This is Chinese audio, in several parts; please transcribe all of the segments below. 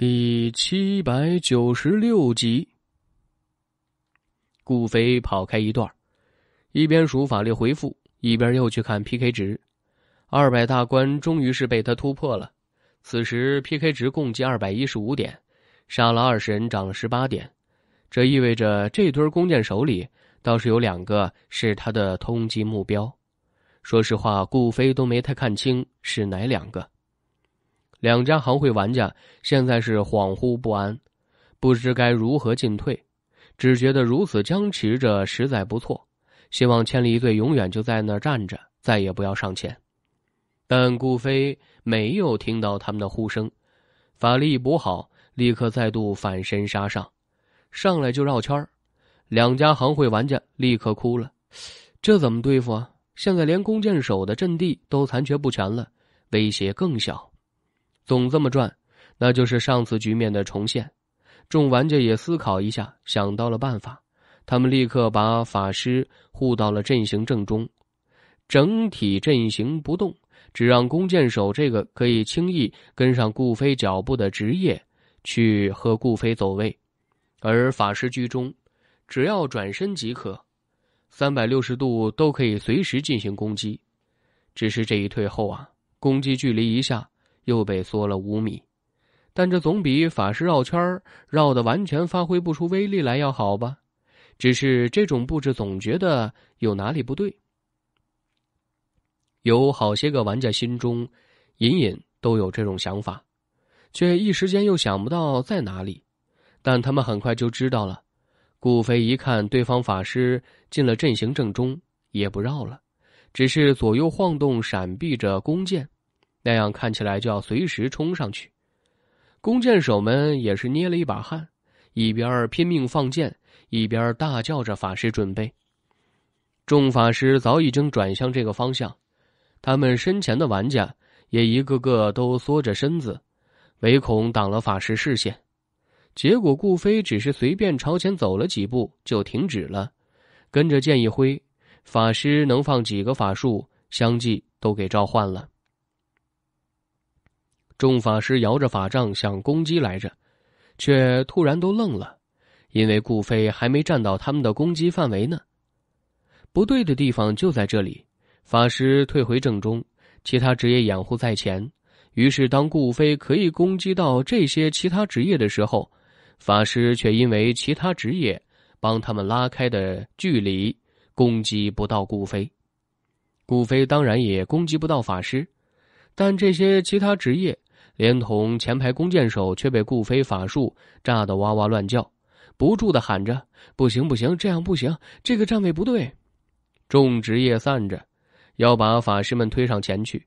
第七百九十六集，顾飞跑开一段一边数法力回复，一边又去看 PK 值，二百大关终于是被他突破了。此时 PK 值共计二百一十五点，杀了二十人，涨了十八点。这意味着这堆弓箭手里倒是有两个是他的通缉目标。说实话，顾飞都没太看清是哪两个。两家行会玩家现在是恍惚不安，不知该如何进退，只觉得如此僵持着实在不错。希望千里一醉永远就在那儿站着，再也不要上前。但顾飞没有听到他们的呼声，法力补好，立刻再度反身杀上，上来就绕圈儿。两家行会玩家立刻哭了，这怎么对付啊？现在连弓箭手的阵地都残缺不全了，威胁更小。总这么转，那就是上次局面的重现。众玩家也思考一下，想到了办法。他们立刻把法师护到了阵型正中，整体阵型不动，只让弓箭手这个可以轻易跟上顾飞脚步的职业去和顾飞走位，而法师居中，只要转身即可，三百六十度都可以随时进行攻击。只是这一退后啊，攻击距离一下。又被缩了五米，但这总比法师绕圈儿绕的完全发挥不出威力来要好吧？只是这种布置总觉得有哪里不对，有好些个玩家心中隐隐都有这种想法，却一时间又想不到在哪里。但他们很快就知道了。顾飞一看对方法师进了阵型正中，也不绕了，只是左右晃动，闪避着弓箭。那样看起来就要随时冲上去，弓箭手们也是捏了一把汗，一边拼命放箭，一边大叫着法师准备。众法师早已经转向这个方向，他们身前的玩家也一个个都缩着身子，唯恐挡了法师视线。结果顾飞只是随便朝前走了几步就停止了，跟着剑一挥，法师能放几个法术，相继都给召唤了。众法师摇着法杖想攻击来着，却突然都愣了，因为顾飞还没站到他们的攻击范围呢。不对的地方就在这里，法师退回正中，其他职业掩护在前。于是，当顾飞可以攻击到这些其他职业的时候，法师却因为其他职业帮他们拉开的距离，攻击不到顾飞。顾飞当然也攻击不到法师，但这些其他职业。连同前排弓箭手，却被顾非法术炸得哇哇乱叫，不住的喊着：“不行，不行，这样不行，这个站位不对。”众职业散着，要把法师们推上前去，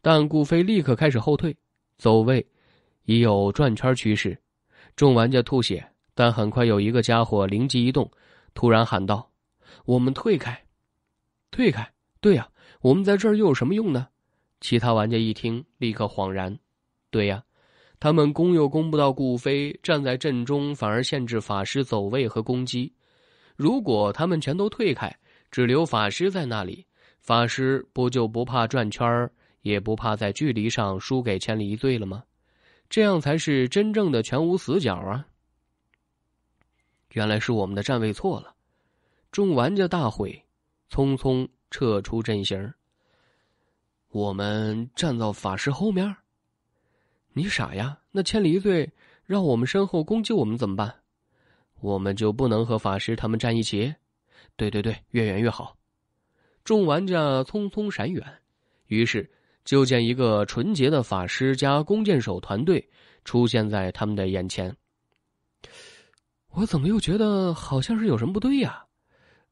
但顾飞立刻开始后退，走位，已有转圈趋势。众玩家吐血，但很快有一个家伙灵机一动，突然喊道：“我们退开，退开！对呀，我们在这儿又有什么用呢？”其他玩家一听，立刻恍然。对呀，他们攻又攻不到顾飞，站在阵中反而限制法师走位和攻击。如果他们全都退开，只留法师在那里，法师不就不怕转圈儿，也不怕在距离上输给千里一醉了吗？这样才是真正的全无死角啊！原来是我们的站位错了，众玩家大悔，匆匆撤出阵型。我们站到法师后面。你傻呀？那千里一醉让我们身后攻击我们怎么办？我们就不能和法师他们站一起？对对对，越远越好。众玩家匆匆闪远，于是就见一个纯洁的法师加弓箭手团队出现在他们的眼前。我怎么又觉得好像是有什么不对呀？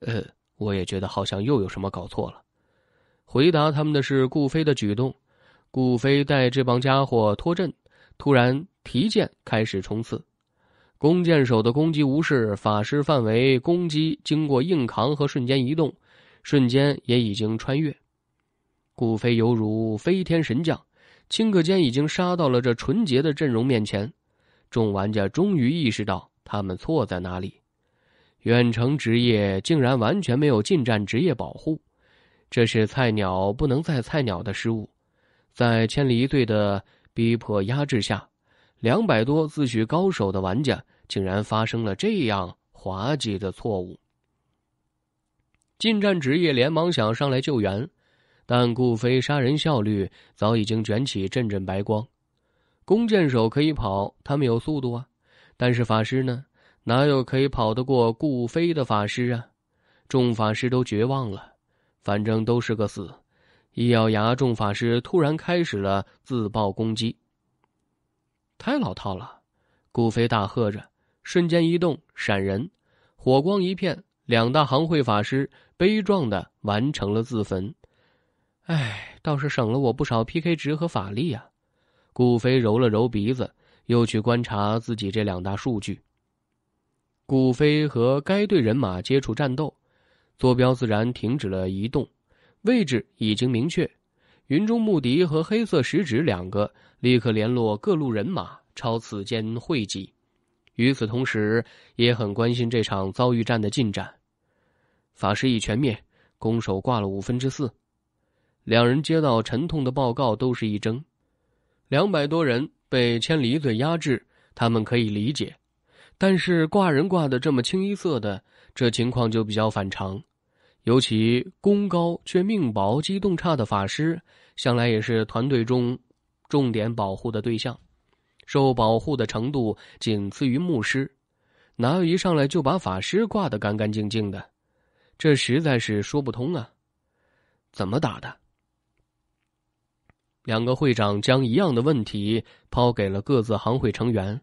呃，我也觉得好像又有什么搞错了。回答他们的是顾飞的举动。顾飞带这帮家伙脱阵，突然提剑开始冲刺。弓箭手的攻击无视法师范围攻击，经过硬扛和瞬间移动，瞬间也已经穿越。顾飞犹如飞天神将，顷刻间已经杀到了这纯洁的阵容面前。众玩家终于意识到他们错在哪里：远程职业竟然完全没有近战职业保护，这是菜鸟不能再菜鸟的失误。在千里一醉的逼迫压制下，两百多自诩高手的玩家竟然发生了这样滑稽的错误。近战职业连忙想上来救援，但顾飞杀人效率早已经卷起阵阵白光。弓箭手可以跑，他们有速度啊，但是法师呢？哪有可以跑得过顾飞的法师啊？众法师都绝望了，反正都是个死。一咬牙，众法师突然开始了自爆攻击。太老套了！顾飞大喝着，瞬间移动闪人，火光一片，两大行会法师悲壮的完成了自焚。哎，倒是省了我不少 PK 值和法力呀！顾飞揉了揉鼻子，又去观察自己这两大数据。顾飞和该队人马接触战斗，坐标自然停止了移动。位置已经明确，云中牧笛和黑色食指两个立刻联络各路人马，抄此间会集。与此同时，也很关心这场遭遇战的进展。法师已全灭，攻守挂了五分之四。两人接到沉痛的报告，都是一怔。两百多人被千里嘴压制，他们可以理解，但是挂人挂的这么清一色的，这情况就比较反常。尤其功高却命薄、机动差的法师，向来也是团队中重点保护的对象，受保护的程度仅次于牧师。哪有一上来就把法师挂得干干净净的？这实在是说不通啊！怎么打的？两个会长将一样的问题抛给了各自行会成员，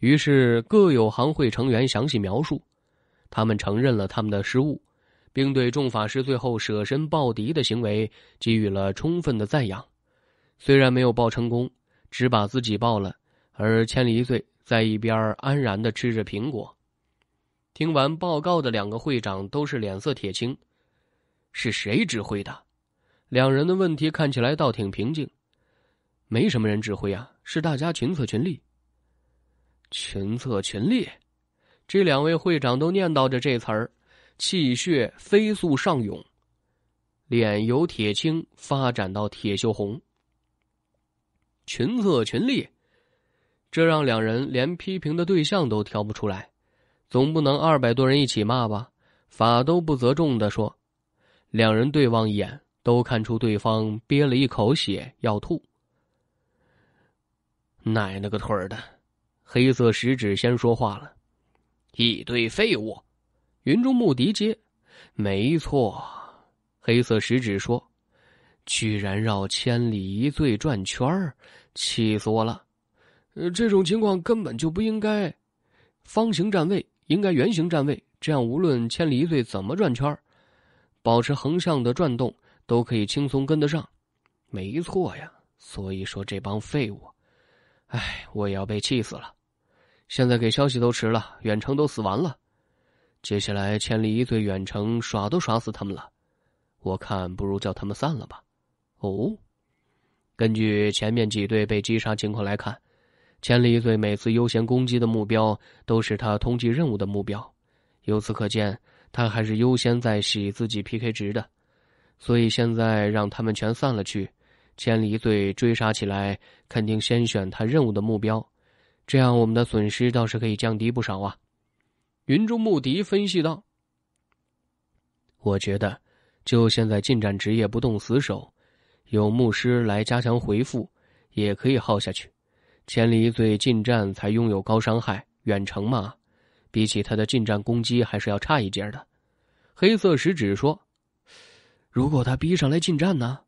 于是各有行会成员详细描述，他们承认了他们的失误。并对众法师最后舍身报敌的行为给予了充分的赞扬。虽然没有报成功，只把自己报了，而千里一醉在一边安然的吃着苹果。听完报告的两个会长都是脸色铁青。是谁指挥的？两人的问题看起来倒挺平静。没什么人指挥啊，是大家群策群力。群策群力，这两位会长都念叨着这词儿。气血飞速上涌，脸由铁青发展到铁锈红，群策群力，这让两人连批评的对象都挑不出来，总不能二百多人一起骂吧？法都不责众的说，两人对望一眼，都看出对方憋了一口血要吐。奶奶个腿儿的，黑色食指先说话了，一堆废物。云中牧笛接，没错。黑色食指说：“居然绕千里一醉转圈儿，气死我了！呃，这种情况根本就不应该。方形站位应该圆形站位，这样无论千里一醉怎么转圈儿，保持横向的转动都可以轻松跟得上。没错呀。所以说这帮废物，唉，我也要被气死了。现在给消息都迟了，远程都死完了。”接下来，千里一醉远程耍都耍死他们了，我看不如叫他们散了吧。哦，根据前面几队被击杀情况来看，千里一醉每次优先攻击的目标都是他通缉任务的目标，由此可见，他还是优先在洗自己 PK 值的。所以现在让他们全散了去，千里一醉追杀起来肯定先选他任务的目标，这样我们的损失倒是可以降低不少啊。云中牧笛分析道：“我觉得，就现在近战职业不动死手，有牧师来加强回复，也可以耗下去。千里最近战才拥有高伤害，远程嘛，比起他的近战攻击还是要差一截的。”黑色食指说：“如果他逼上来近战呢？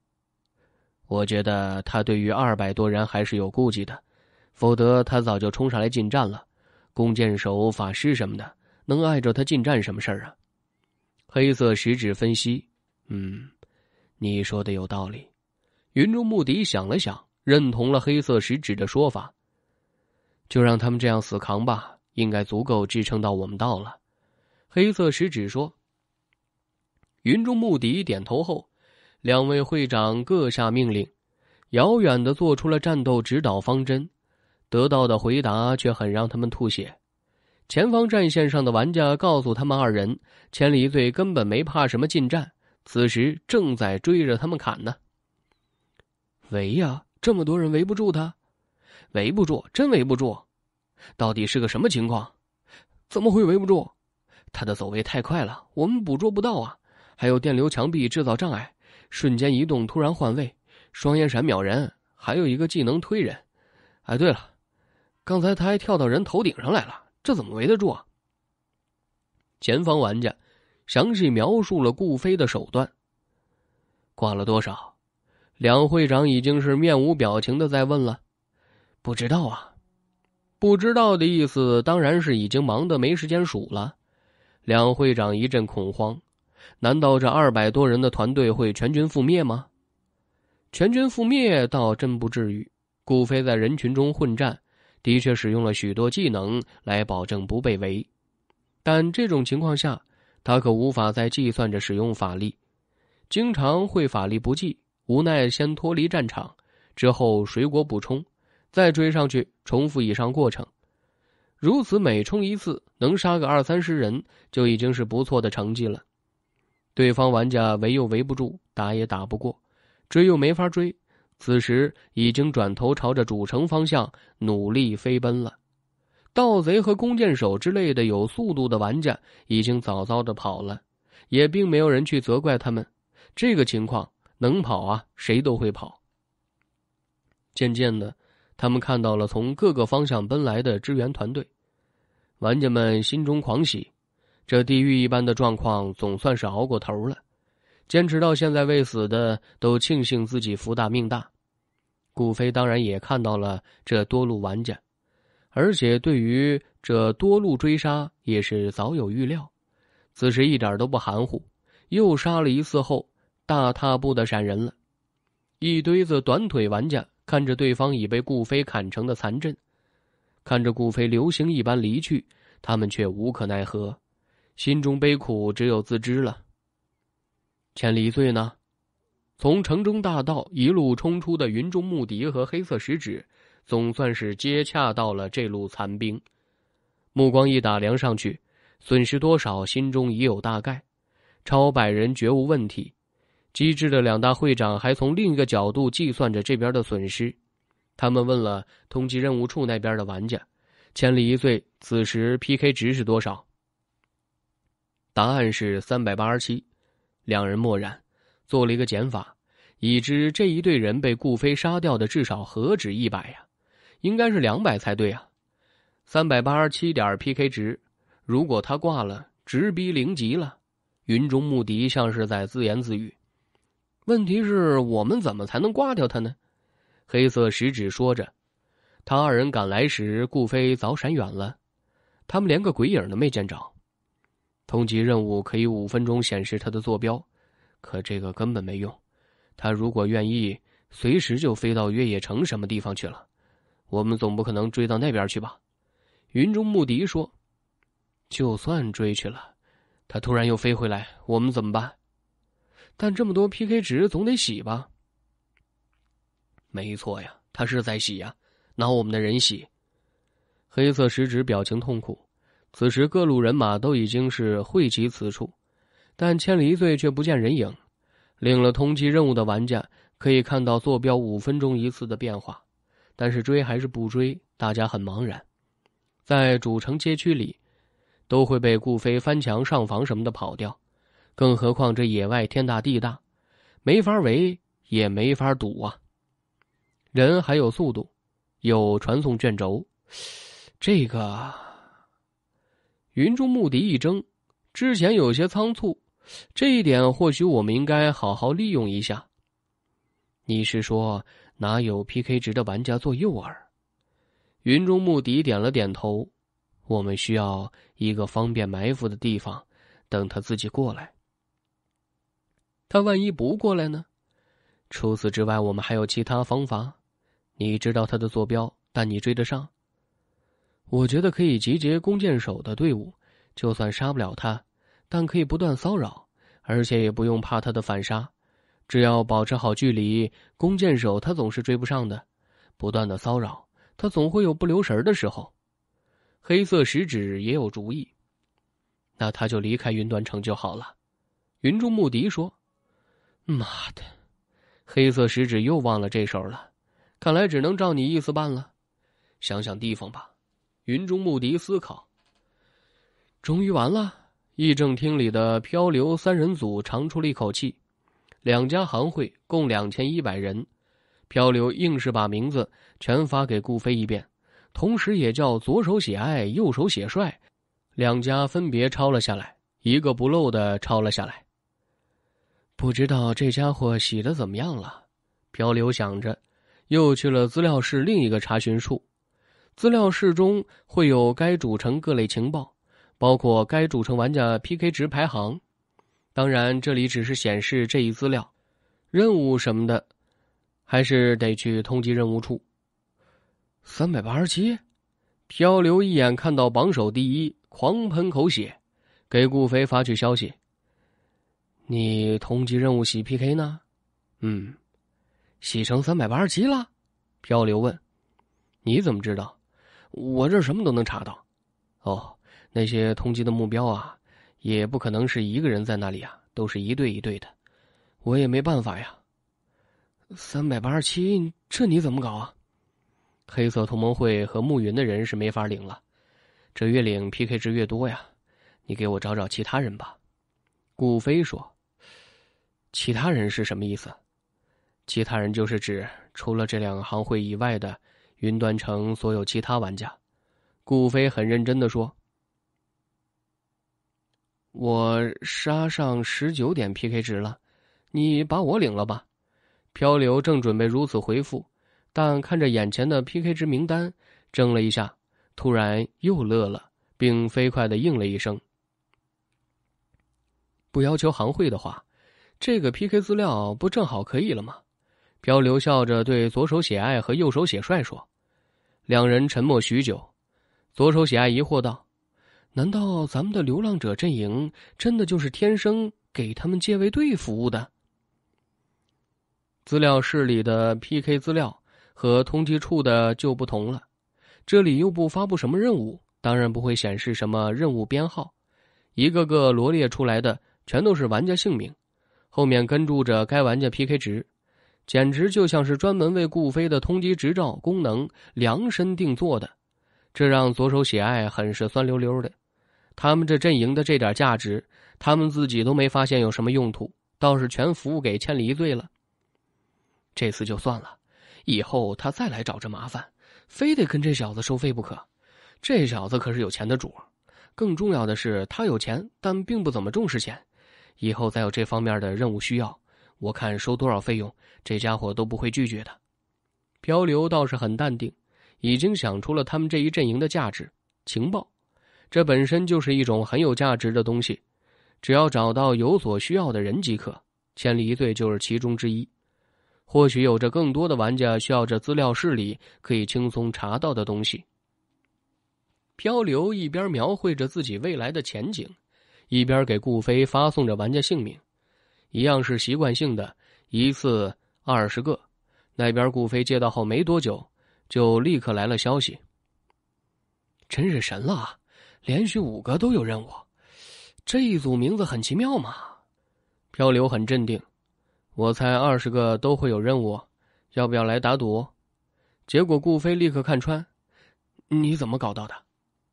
我觉得他对于二百多人还是有顾忌的，否则他早就冲上来近战了。弓箭手、法师什么的。”能碍着他进站什么事儿啊？黑色食指分析：“嗯，你说的有道理。”云中牧笛想了想，认同了黑色食指的说法。就让他们这样死扛吧，应该足够支撑到我们到了。黑色食指说。云中牧笛点头后，两位会长各下命令，遥远的做出了战斗指导方针，得到的回答却很让他们吐血。前方战线上的玩家告诉他们二人，千里醉根本没怕什么近战，此时正在追着他们砍呢。围呀，这么多人围不住他，围不住，真围不住！到底是个什么情况？怎么会围不住？他的走位太快了，我们捕捉不到啊！还有电流墙壁制造障碍，瞬间移动，突然换位，双烟闪秒人，还有一个技能推人。哎，对了，刚才他还跳到人头顶上来了。这怎么围得住啊？前方玩家详细描述了顾飞的手段。挂了多少？两会长已经是面无表情的在问了。不知道啊，不知道的意思当然是已经忙的没时间数了。两会长一阵恐慌，难道这二百多人的团队会全军覆灭吗？全军覆灭倒真不至于。顾飞在人群中混战。的确使用了许多技能来保证不被围，但这种情况下，他可无法再计算着使用法力，经常会法力不济，无奈先脱离战场，之后水果补充，再追上去，重复以上过程。如此每冲一次，能杀个二三十人就已经是不错的成绩了。对方玩家围又围不住，打也打不过，追又没法追。此时已经转头朝着主城方向努力飞奔了，盗贼和弓箭手之类的有速度的玩家已经早早的跑了，也并没有人去责怪他们。这个情况能跑啊，谁都会跑。渐渐的，他们看到了从各个方向奔来的支援团队，玩家们心中狂喜，这地狱一般的状况总算是熬过头了。坚持到现在未死的，都庆幸自己福大命大。顾飞当然也看到了这多路玩家，而且对于这多路追杀也是早有预料，此时一点都不含糊，又杀了一次后，大踏步的闪人了。一堆子短腿玩家看着对方已被顾飞砍成的残阵，看着顾飞流星一般离去，他们却无可奈何，心中悲苦，只有自知了。千里醉呢？从城中大道一路冲出的云中牧笛和黑色食指，总算是接洽到了这路残兵。目光一打量上去，损失多少，心中已有大概，超百人绝无问题。机智的两大会长还从另一个角度计算着这边的损失。他们问了通缉任务处那边的玩家：“千里一醉此时 PK 值是多少？”答案是三百八十七。两人默然。做了一个减法，已知这一队人被顾飞杀掉的至少何止一百呀，应该是两百才对啊。三百八十七点 PK 值，如果他挂了，直逼零级了。云中慕笛像是在自言自语。问题是我们怎么才能挂掉他呢？黑色食指说着，他二人赶来时，顾飞早闪远了，他们连个鬼影都没见着。通缉任务可以五分钟显示他的坐标。可这个根本没用，他如果愿意，随时就飞到越野城什么地方去了。我们总不可能追到那边去吧？云中牧笛说：“就算追去了，他突然又飞回来，我们怎么办？”但这么多 PK 值总得洗吧？没错呀，他是在洗呀，拿我们的人洗。黑色食指表情痛苦。此时各路人马都已经是汇集此处。但千里一醉却不见人影，领了通缉任务的玩家可以看到坐标五分钟一次的变化，但是追还是不追，大家很茫然。在主城街区里，都会被顾飞翻墙上房什么的跑掉，更何况这野外天大地大，没法围也没法堵啊！人还有速度，有传送卷轴，这个……云中牧笛一怔，之前有些仓促。这一点或许我们应该好好利用一下。你是说拿有 PK 值的玩家做诱饵？云中牧笛点了点头。我们需要一个方便埋伏的地方，等他自己过来。他万一不过来呢？除此之外，我们还有其他方法。你知道他的坐标，但你追得上？我觉得可以集结弓箭手的队伍，就算杀不了他。但可以不断骚扰，而且也不用怕他的反杀，只要保持好距离，弓箭手他总是追不上的。不断的骚扰，他总会有不留神的时候。黑色食指也有主意，那他就离开云端城就好了。云中穆迪说：“妈的，黑色食指又忘了这手了，看来只能照你意思办了。想想地方吧。”云中穆迪思考。终于完了。议政厅里的漂流三人组长出了一口气，两家行会共两千一百人，漂流硬是把名字全发给顾飞一遍，同时也叫左手写爱，右手写帅，两家分别抄了下来，一个不漏的抄了下来。不知道这家伙写的怎么样了，漂流想着，又去了资料室另一个查询处，资料室中会有该主城各类情报。包括该主城玩家 PK 值排行，当然这里只是显示这一资料，任务什么的，还是得去通缉任务处。三百八十七，漂流一眼看到榜首第一，狂喷口血，给顾飞发去消息：“你通缉任务洗 PK 呢？”“嗯，洗成三百八十七了。”漂流问：“你怎么知道？我这什么都能查到。”“哦。”那些通缉的目标啊，也不可能是一个人在那里啊，都是一对一对的。我也没办法呀。三百八十七，这你怎么搞啊？黑色同盟会和暮云的人是没法领了，这越领 P K 值越多呀。你给我找找其他人吧。顾飞说：“其他人是什么意思？其他人就是指除了这两行会以外的云端城所有其他玩家。”顾飞很认真的说。我杀上十九点 PK 值了，你把我领了吧？漂流正准备如此回复，但看着眼前的 PK 值名单，怔了一下，突然又乐了，并飞快的应了一声。不要求行会的话，这个 PK 资料不正好可以了吗？漂流笑着对左手写爱和右手写帅说，两人沉默许久，左手写爱疑惑道。难道咱们的流浪者阵营真的就是天生给他们戒卫队服务的？资料室里的 PK 资料和通缉处的就不同了，这里又不发布什么任务，当然不会显示什么任务编号，一个个罗列出来的全都是玩家姓名，后面跟住着该玩家 PK 值，简直就像是专门为顾飞的通缉执照功能量身定做的，这让左手喜爱很是酸溜溜的。他们这阵营的这点价值，他们自己都没发现有什么用途，倒是全服务给千里一醉了。这次就算了，以后他再来找这麻烦，非得跟这小子收费不可。这小子可是有钱的主儿，更重要的是他有钱，但并不怎么重视钱。以后再有这方面的任务需要，我看收多少费用，这家伙都不会拒绝的。漂流倒是很淡定，已经想出了他们这一阵营的价值情报。这本身就是一种很有价值的东西，只要找到有所需要的人即可。千里一醉就是其中之一，或许有着更多的玩家需要这资料室里可以轻松查到的东西。漂流一边描绘着自己未来的前景，一边给顾飞发送着玩家姓名，一样是习惯性的，一次二十个。那边顾飞接到后没多久，就立刻来了消息。真是神了啊！连续五个都有任务，这一组名字很奇妙嘛。漂流很镇定，我猜二十个都会有任务，要不要来打赌？结果顾飞立刻看穿，你怎么搞到的？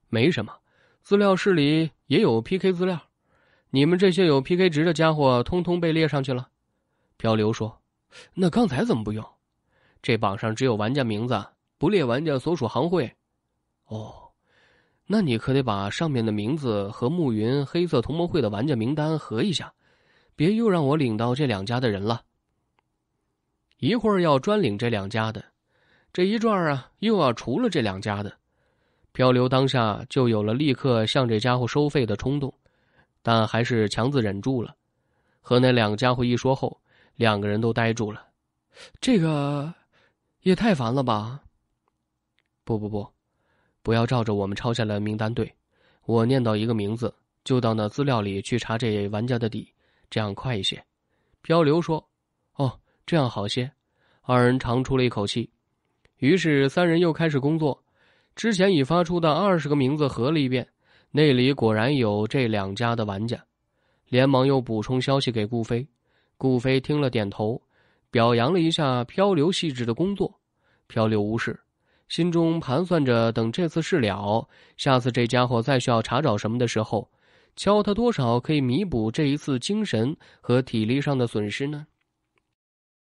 没什么，资料室里也有 PK 资料，你们这些有 PK 值的家伙，通通被列上去了。漂流说：“那刚才怎么不用？这榜上只有玩家名字，不列玩家所属行会。”哦。那你可得把上面的名字和暮云黑色同盟会的玩家名单合一下，别又让我领到这两家的人了。一会儿要专领这两家的，这一转啊，又要除了这两家的，漂流当下就有了立刻向这家伙收费的冲动，但还是强自忍住了。和那两个家伙一说后，两个人都呆住了，这个也太烦了吧？不不不。不要照着我们抄下来名单。对，我念到一个名字，就到那资料里去查这玩家的底，这样快一些。漂流说：“哦，这样好些。”二人长出了一口气，于是三人又开始工作，之前已发出的二十个名字合了一遍，那里果然有这两家的玩家，连忙又补充消息给顾飞。顾飞听了点头，表扬了一下漂流细致的工作。漂流无事。心中盘算着，等这次事了，下次这家伙再需要查找什么的时候，敲他多少可以弥补这一次精神和体力上的损失呢？